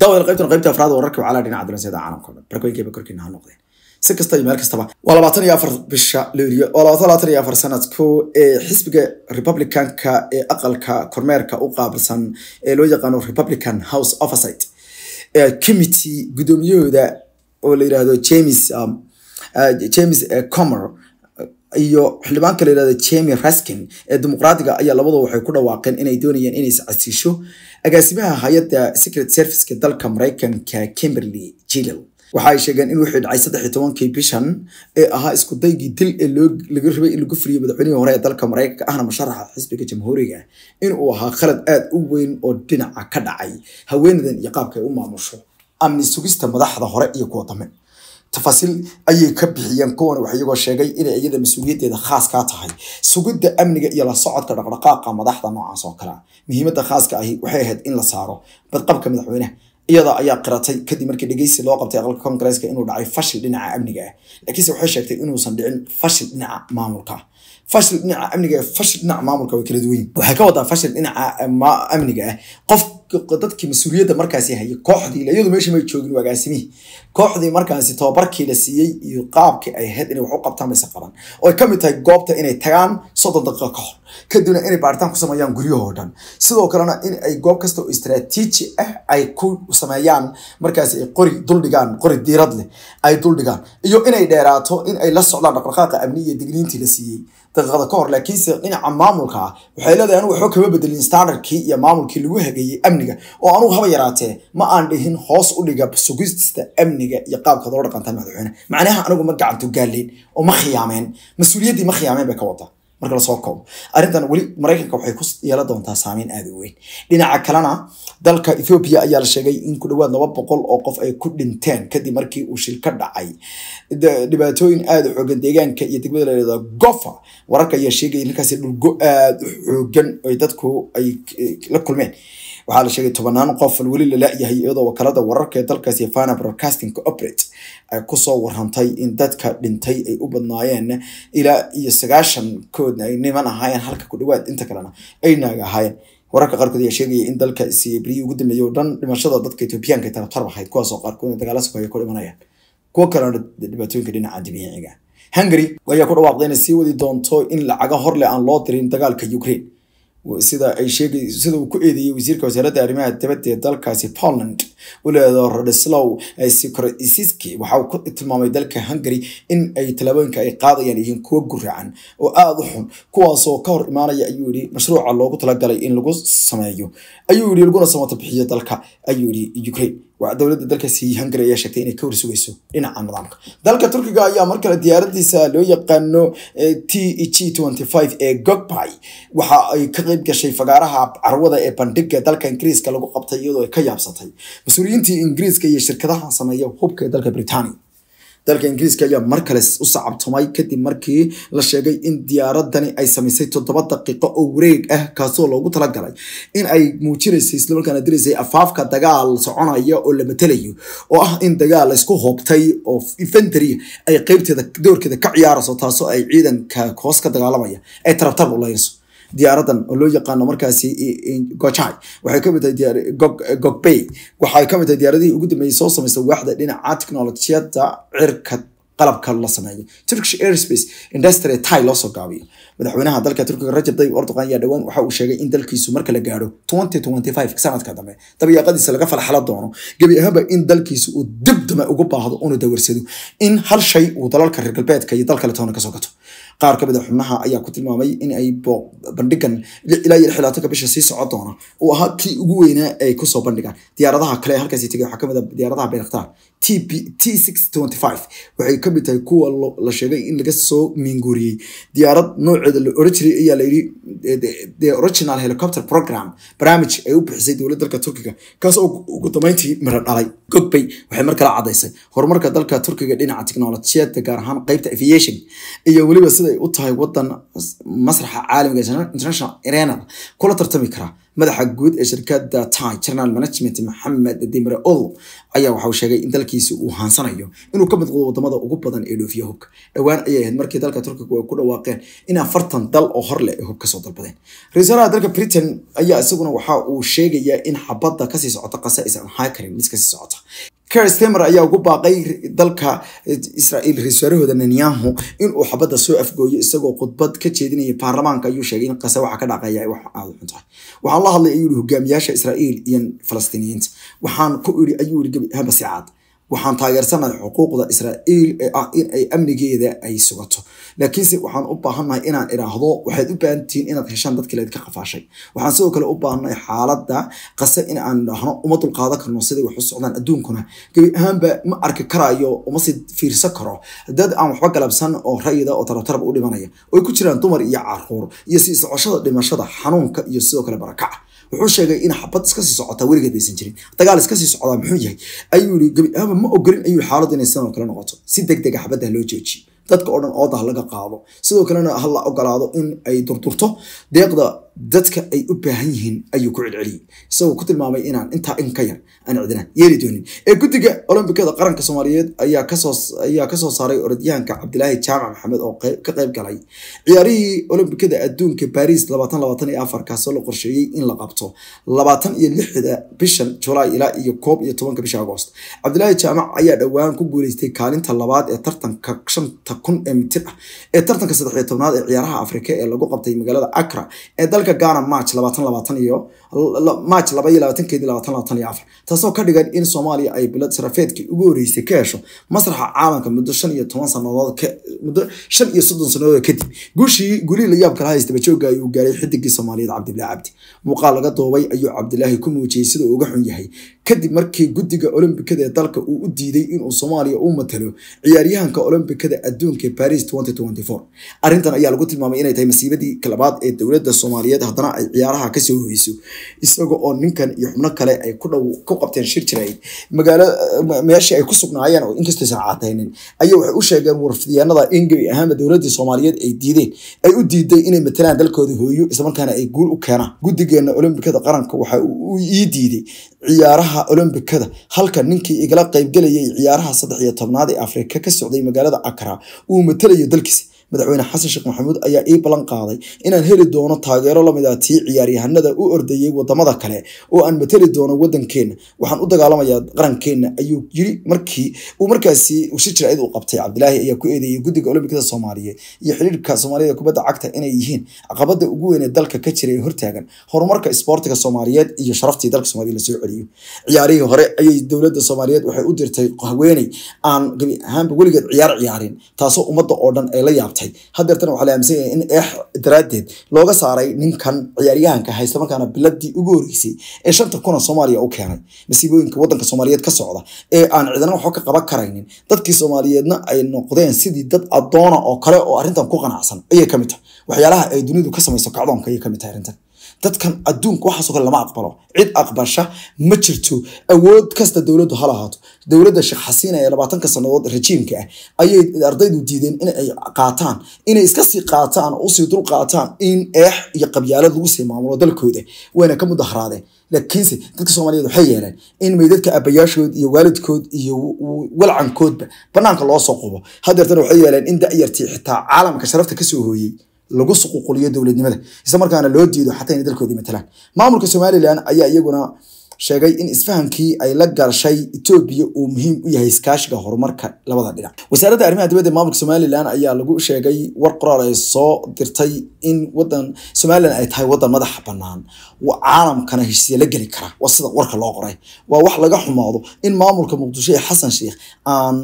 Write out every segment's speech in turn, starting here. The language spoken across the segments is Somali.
dawel qaybtan qaybta afraad wararka calaa dhinaca daraasada caalamka dhan barkooyinkayba korkiina ha noqdeen si kasta iyo meel kastaba waa labaatan iyo afar bisha luuliyo oo labaatan labaatan iyo afar sanadku ee xisbiga republicanka ee aqalka kormeerka u qaabilsan ee loo yaqaano republican house oversight committee guddoomiyahooda oo la yidhaahdo james james comer iyo xildhibaanka kala yihahda jemi raskin ee dimuqraadiga ayaa labada waxay ku dhawaaqeen inay doonayeen inay iscasiisho agaasimaha hay-adda secret serviceka dalka maraykanka kimberley jilal waxa ay sheegeen in wixii dhacay saddex tobankii bishan ee ahaa isku daygii dil ee laga rabay in lagu furiyay madaxweynihii hore ee dalka maraykanka ahna musharaxa xisbiga jamhuuriga inuu ahaa khalad aad u weyn oo dhinaca ka dhacay haweenadan iyo qaabka ay u maamusho amni sugista madaxda hore iyo kuwa dambe tafasiil ayay ka bixiyeen kuwan wax iyagoo sheegay inay iyada mas-uuliyaddeeda khaaskaa tahay sugidda amniga iyo la socodka dhaqdhaqaaqa madaxda noocaas oo kalea muhiimadda khaaska ahi waxay ahayd in la saaro badqabka madaxweynaha iyada ayaa qiratay kadib markii dhegeysi loo qabtay aqalka koongareeska inuu dhacay fashil dhinaca amniga ah laakiinse waxay sheegtay inuusan dhicin fashil dhinaca maamulka fashil dhinaca amniga fashil dhinaca maamulka way kala duwan waxay ka wadaa fashil dhinaca eh, amniga ah qof dadkii mas-uuliyadda markaasi hayay kooxdiile iyadu meeshii may joogin agaasimihii kooxdii markaasi tababarkii la siiyey iyo qaabkii ay ahayd inay wax qabtaan mayse qaban oo ay ka mid tahay goobta inay tagaan soddon daqiiqo ka hor kadibna inay baaritaan ku sameeyaan guryahoo dhan sidoo kalena in ay goob kasta oo istraatiiji ah ay ku sameeyaan markaasi ay qori duldhigaan qori diirad leh ay duldhigaan iyo inay dheeraato in ay la socdaan dhaqdhaqaaqa amni iyo digniintii la siiyey daqiiqada ka hor laakiinse dhinaca maamulka ah waxay leedahay anigu waxba kama bedelin standardkii iyo maamulkii lagu hagayey amniga oo anugu haba yaraatee ma aan dhihin hoos u dhiga sugista amniga iyo qaabkaad oo dhaqantaa madaxweyne macnaha anigu ma gacanto gaaleyn oo ma khiyaameen mas-uuliyaddii ma khiyaameen bay ka wadaa marka lasoo koobo arrintan weli maraykanka waxay ku yeelan doontaa saameyn aada u weyn dhinaca kalena dalka ethoobiya ayaa la sheegay in ku dhawaad laba boqol oo qof ay ku dhinteen kadib markii uu shil ka dhacay dhibaatooyin aada u xoogan deegaanka iyo degmada laleedaha gofa wararka ayaa sheegaya halkaasi dhulgo aada u xoogan ay dadku ay la kulmeen waxaa la sheegay tobanaan qof weli la la-yahay iyadoo wakaalada wararka ee dalkaas yafana broadcasting operate ay kusoo warantay in dadka dhintay ay u badnaayeen ilaa iyo sagaashan koodna ay niman ahaayeen halka ku dhawaad inta kalena ay naaga ahaayeen wararka qaarkood ayaa sheegaya in dalka sibriyi ugu dambeeyey oo dhan dhimashada dadka etoobiyaanka tarabtarab ahayd kuwaasoo qaarkoodna dagaala sokeeya ku dhimanayaan kuwo kalena dhibaatooyinka dhinaca dabiiciga ah. hungary ayaa ku dhawaaqday inay sii wadi doonto in lacaga horle aan loo dirin dagaalka ukraine sida uu ku eedeeyey wasiirka wasaaradda arrimaha dibadda ee dalkaasi poland weligeedo rodislow sikorisiski waxa uu ku tilmaamay dalka hungary in ay tallaabooyinka ay qaadayaan yihiin kuwo guracan oo aada u xun kuwaasoo ka hor imaanaya ayuu yihi mashruuca loogu talagalay in lagu sameeyo ayuu yihi laguna bixiyo dalka ayuu yihi ukraine dowladda dalkaasi hungary ayaa sheegtay inay ka warsugayso dhinaca nidaamka dalka turkiga ayaa mar kale diyaaradiisa loo yaqaano eh, t e g ee gokby waxa ay ka qeyb gashay fagaaraha carwada ee bandhiga dalka ingiriiska lagu qabtay iyadoo ay ka yaabsatay mas-uuliyiintii ingiriiska iyo shirkadaha sameeya hubka ee dalka britania dalka ingiriiska ayaa mar kale u sacabtumay kadib markii la sheegay in diyaaradani ay samaysay toddoba daqiiqo oo wareeg ah kaasoo loogu talagalay in ay muujinaysay islamarkaana diraysay afaafka dagaal soconaya oo la matelayo oo ah in dagaal laysku hoobtay oo infantary ay qeybteeda doorkeeda ka ciyaarayso taasoo ay ciidanka hoos ka dagaalamaya ay tarabtar uleynayso diyaaradan oo loo yaqaano markaasi gojai waxay kamid tahay gogbay waxay kamid tahay diyaaradihii ugu dambeeyey soo samaysa waaxda dhinaca teknolojiyada cirka qalabka la sameeyo turkish airspace industry tai loosoo gaabiyo madaxweynaha dalka turkiga rajab dayib erdogan yaa dhowaan waxa uu sheegay in dalkiisu marka la gaaro sanadka dambe dabiiqadiisa laga falxala doono gebi ahaba in dalkiisu uu dib ugu baahdo una dawarsado in hal shay uu dalalka reer galbeedka iyo dalka letona kasoo gato qaar kamid ah xubnaha ayaa ku tilmaamay in ay bandhigan ilaa iyo xilaatanka bisha sii socon doona uu ahaa kii ugu weynaa ay kusoo bandhigaan diyaaradaha kale halkaasi tegay waxaa kamid a ah diyaaradaha beyrktaar waxay kamid tahay kuwa la sheegay in laga soo miinguuriyey diyaarad nooceeda la oran ayaa layiri the original helicopter program barnaamij ay u bixisay dowlad dalka turkiga kaas oo ugu dambeyntii miro dhalay gogbay waxay mar caddaysay horumarka dalka turkiga dhinaca tiknolojiyada gaar ahaan qeybta aviation iyo weliba sida siday u tahay wadan masraxa caalamiga international arena kula tartami karaa madaxa guud ee shirkada ti general management maxamed dimre ol ayaa waxauu sheegay in dalkiisa uu haansanayo inuu ka midqodo wadamada ugu badan ee dhoofiya hubka dhowaan ayay ahayd markii dalka turkiga ay ku dhawaaqeen in afartan dal oo horleh ay hub kasoo dalbadeen ra-isul dalka britain ayaa isaguna waxa uu sheegayaa in xabadda kasii socota qasa aysan ahaa karin mid kasii socota ker stemer ayaa ugu baaqay dalka israa'iil ra-iisawaarahooda netanyahu inuu xabadda soo afgooyo isagoo khudbad ka jeedinaya baarlamaanka ayuu sheegay in qase waxa ka dhaqeeya wax aada xun tahay la hadlay ayuu yihi hogaamiyaasha israa'iil iyo falastiiniyiinta waxaan ku iri ayuu yiri gebi haba waxaan taageersanahay xuquuqda israa'iil ee ah in ay amnigeeda ay sugato laakiinse waxaan u baahannahay inaan idhaahdo waxaad u baahan tihiin inaad heshaan dadkii laydka qafaashay waxaan sidoo kale u baahannahay xaaladda qase in aan idhaahno uma dulqaadan karno siday waxu socdaan adduunkuna gebi ahaanba ma arki karaayo uma si fiirsan karo dad aan waxba galabsan oo rayida oo tarabtarab u dhimanaya oo ku jiraan dumar iyo caruur iyo sii socoshada dhimashada xanuunka iyo sidoo kale barakaca wuxuu sheegay in xabad iska sii socotaa weligeed baysan jirin dagaal iska sii socdaa muxuu yahay ayuu yiri ma ogolin ayuu xaaladu inay sidan oo kale noqoto si deg dega ah xabadda loo joojiyo dadka oo dhan oodah laga qaado sidoo kalena hala la ogolaado in ay durdurto deeqda dadka ay u baahan yihiin ayuu ku celceliyey isagoo ku tilmaamay inaan intaa in ka yar aan cidinaan yeeli doonin ee guddiga olombikada qaranka soomaaliyeed ayaa kasoo ayaa kasoo saaray orodyahanka cabdilaahi jaamac maxamed oo ka qayb galay ciyaarihii olombikada adduunka baris labaatan labaatan iyo afar kaasoo la qorsheeyey in la qabto labaatan iyo lixda bishan julaay ilaa iyo koob iyo tobanka bisha agoost cabdilaahi jaamac ayaa dhowaan ku guuleystay kaalinta labaad ee tartanka shanta kun ee mitir ah ee tartanka saddex tobnaad ee ciyaaraha afrika ee lagu qabtay magaalada acra ee dalka dalka gaana march taasoo ka dhigan in soomaaliya ay bilad sharafeedkii ugu horreysay ka hesho masraxa caalamka muddo shan iyo soddon sannadood kadib guushii gulihii la yaab kala haystaba ayuu gaaray xidigii soomaaliyeed cabdillahi cabdi muuqaal laga doobay ayuu cabdilaahi ku muujiyey sida uu uga xun yahay kadib markii guddiga olombikada ee dalka uu u diiday inuu soomaaliya u matalo ciyaaryahanka olombikada adduunka ee paris arrintan ayaa lagu tilmaamay inay tahay masiibadii labaad ee dowladda soomaaliyeed iyada haddana ay ciyaaraha kasoo hoyso isaga oo ninkan iyo xubno kale ay ku qabteen shir jiraid magaalo meeshii ay ku sugnaayeen oo inkastaysan cadaynin ayaa waxay u sheegeen warfidyaanada ingebi ahaanba dowladii soomaaliyeed ay diideen ay u diiday inay matalaan dalkooda hooyo islamarkaana ay guul u keenaan guddigeena olombikada qaranka waxa ii diiday ciyaaraha olombikada halka ninkii igala qaybgelayay ciyaaraha saddex iyo tobnaad ee afrika ka socday magaalada akra uu matalayo dalkiisa madaxweyne xasan sheekh maxamuud ayaa ii ballan qaaday inaan heli doono taageero lamid ah tii ciyaaryahanada u ordayay wadamada kale oo aan mateli doono wadankeenna waxaan u dagaalamayaa qarankeenna ayuu yiri markii uu markaasi si jira u qabtay cabdilaahi ayaa ku eedeeyay guddiga olambikada soomaaliyeed iyo xidhiirka soomaalida kubadda cagta inay yihiin caqabada ugu weyn ee dalka ka jira ee hortaagan horumarka isboortiga soomaaliyeed iyo sharaftii dalka soomaliya lasoo celiyo ciyaarihii hore ayay dowladda soomaaliyeed waxay u dirtay haweeney aan gabi ahaanba weligeed ciyaar ciyaarin taasoo ummadda oo dhan ay la yaabtay saxiix hadeertana waxaa la aaminsan yahay in eex daraaddeed looga saaray ninkan ciyaaryahanka haysta markaana biladii ugu horreysay ee shanta kuna soomaaliya u keenay masiibooyinka waddanka soomaaliyeed ka socda ee aan cidana waxba ka qaban karaynin dadkii soomaaliyeedna ay noqdeen sidii dad addoona oo kale oo arrintan ku qanacsan ayay ka mid tahay waxyaalaha ay dunidu ka samayso kacdoonka ayay ka mid tahay arrintan dadkan adduunka waxaaso kale lama aqbalo cid aqbasha ma jirto awood kasta dowladdu hal ahaato dowladda sheekh xasiina ee labaatanka sannadood rajiimka ah ayay ardaydu diideen in qaataan inay iska sii qaataan usii dul qaataan in eex iyo qabyaalad lagu sii maamulo dalkooda wayna ka mudaharaadeen laakiinse dadka soomaaliyeed waxay yeeleen in maydadka abayaashood iyo waalidkood iyo walcankoodba banaanka loo soo qubo hadeertana waxay yeeleen in da xitaa caalamka sharafta kasoo hooyey lagu suququliyo dowladnimada isla markaana loo diido xataa inay dalkoodii matalaan maamulka somalilan ayaa iyaguna sheegay in isfahamkii ay la garshay etoobiya uu muhiim u yahay iskaashiga horumarka labada dhinac wasaaradda arrimaha dibadda maamulka somalilan ayaa lagu sheegay war qoraal ay soo dirtay in wadan somalilan ay tahay wadan madaxa banaan caalamkana heshiisya la geli kara waa sida warka loo qoray waa wax laga xumaado in maamulka muqdisho ee xasan sheikh aan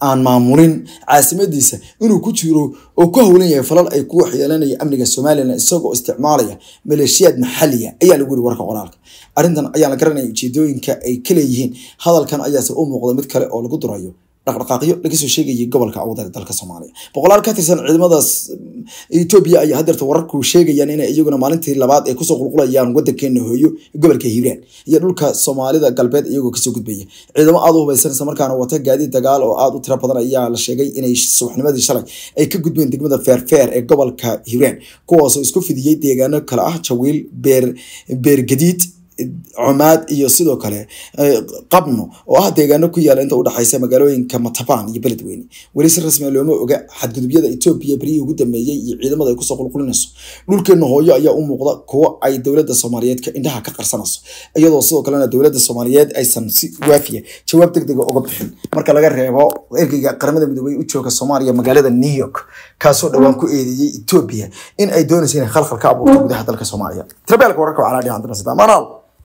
aan maamulin caasimadiisa inuu ku jiro oo ku howlan yahay falal ay ku waxyeelanaya amniga somalilan isagoo isticmaalaya maleeshiyaad maxaliya ayaa lagu yihi warka qoraalka arrintan ayaan la garanaya ujeedooyinka ay ka leeyihiin hadalkan ayaase u muuqda mid kale oo lagu durayo dhaqdhaqaaqyo laga soo sheegayay gobolka awdeer dalka soomaaliya boqolaal ka tirsan ciidamadaas mm, etoobiya ayaa hadeerta wararku sheegayaan inay iyaguna maalintii labaad ay kusoo qulqulayaan wadankeena hooyo gobolka hiiraan iyo dhulka soomaalida galbeed iyagoo kasoo gudbaya ciidamo aad u hubaysan islamarkaana wata gaadiid dagaal oo aad u tiro badan ayaa la sheegay inay subaxnimadii shalay ay ka gudbeen degmada feerfeer ee gobolka hiiraan kuwaasoo isku fidiyey deegaano kale ah jawiil beer beergadiid cumaad iyo sidoo kale eh, qabno oo ah deegaano ku yaala inta udhexaysa magaalooyinka mataban iyo beledweyne weli si rasmia ah looma oga xadgudubyada etoobiya beryihii ugu dambeeyey iyo ciidamada ay kusoo qulqulinayso dhulkeena hooyo ayaa u muuqda kuwo ay dowladda soomaaliyeedka indhaha ka qarsanayso iyadoo sidoo kalena dowladda soomaaliyeed aysan si waafiya jawaab deg dega ah bixin marka laga reebo ergeyga qaramada midoobey u jooga soomaaliya magaalada new york kaasoo dhowaan ku eedeeyey etoobiya in ay doonaysa inay khalkhal ka abuurto gudaha dalka soomaaliya trabeelka wararka waa calaadhi handamasidamanaal